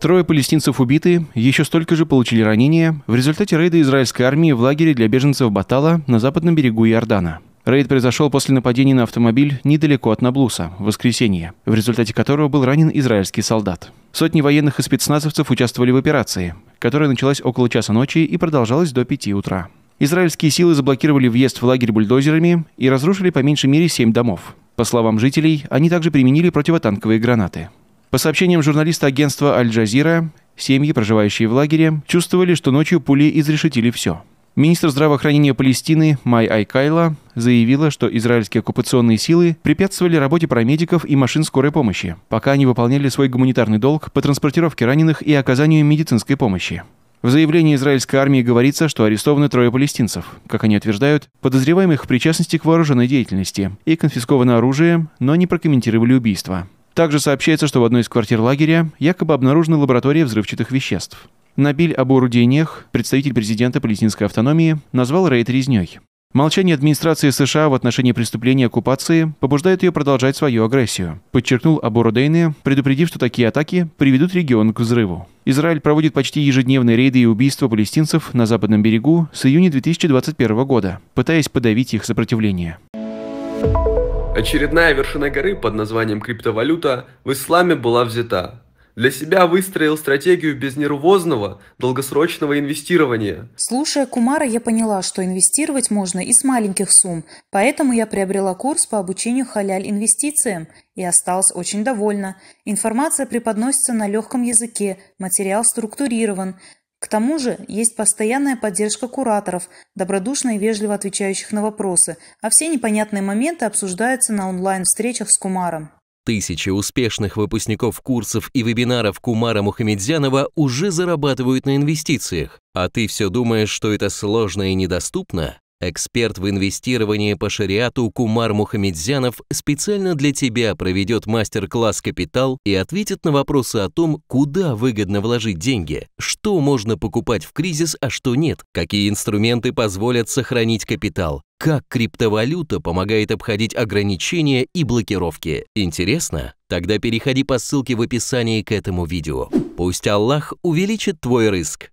Трое палестинцев убиты, еще столько же получили ранения в результате рейда израильской армии в лагере для беженцев Батала на западном берегу Иордана. Рейд произошел после нападения на автомобиль недалеко от Наблуса, в воскресенье, в результате которого был ранен израильский солдат. Сотни военных и спецназовцев участвовали в операции, которая началась около часа ночи и продолжалась до 5 утра. Израильские силы заблокировали въезд в лагерь бульдозерами и разрушили по меньшей мере 7 домов. По словам жителей, они также применили противотанковые гранаты. По сообщениям журналиста агентства «Аль-Джазира», семьи, проживающие в лагере, чувствовали, что ночью пули изрешетили все. Министр здравоохранения Палестины Май Айкайла заявила, что израильские оккупационные силы препятствовали работе парамедиков и машин скорой помощи, пока они выполняли свой гуманитарный долг по транспортировке раненых и оказанию медицинской помощи. В заявлении израильской армии говорится, что арестованы трое палестинцев, как они утверждают, подозреваемых в причастности к вооруженной деятельности, и конфисковано оружие, но не прокомментировали убийство. Также сообщается, что в одной из квартир лагеря якобы обнаружена лаборатория взрывчатых веществ. Набиль об орудениях, представитель президента палестинской автономии, назвал рейд резней. Молчание администрации США в отношении преступления оккупации побуждает ее продолжать свою агрессию, подчеркнул Абору предупредив, что такие атаки приведут регион к взрыву. Израиль проводит почти ежедневные рейды и убийства палестинцев на западном берегу с июня 2021 года, пытаясь подавить их сопротивление. Очередная вершина горы под названием криптовалюта в исламе была взята. Для себя выстроил стратегию безнервозного долгосрочного инвестирования. Слушая Кумара, я поняла, что инвестировать можно и с маленьких сумм, поэтому я приобрела курс по обучению халяль инвестициям и осталась очень довольна. Информация преподносится на легком языке, материал структурирован. К тому же есть постоянная поддержка кураторов, добродушно и вежливо отвечающих на вопросы, а все непонятные моменты обсуждаются на онлайн-встречах с Кумаром. Тысячи успешных выпускников курсов и вебинаров Кумара Мухамедзянова уже зарабатывают на инвестициях, а ты все думаешь, что это сложно и недоступно? Эксперт в инвестировании по шариату Кумар Мухамедзянов специально для тебя проведет мастер-класс «Капитал» и ответит на вопросы о том, куда выгодно вложить деньги, что можно покупать в кризис, а что нет, какие инструменты позволят сохранить капитал, как криптовалюта помогает обходить ограничения и блокировки. Интересно? Тогда переходи по ссылке в описании к этому видео. Пусть Аллах увеличит твой риск.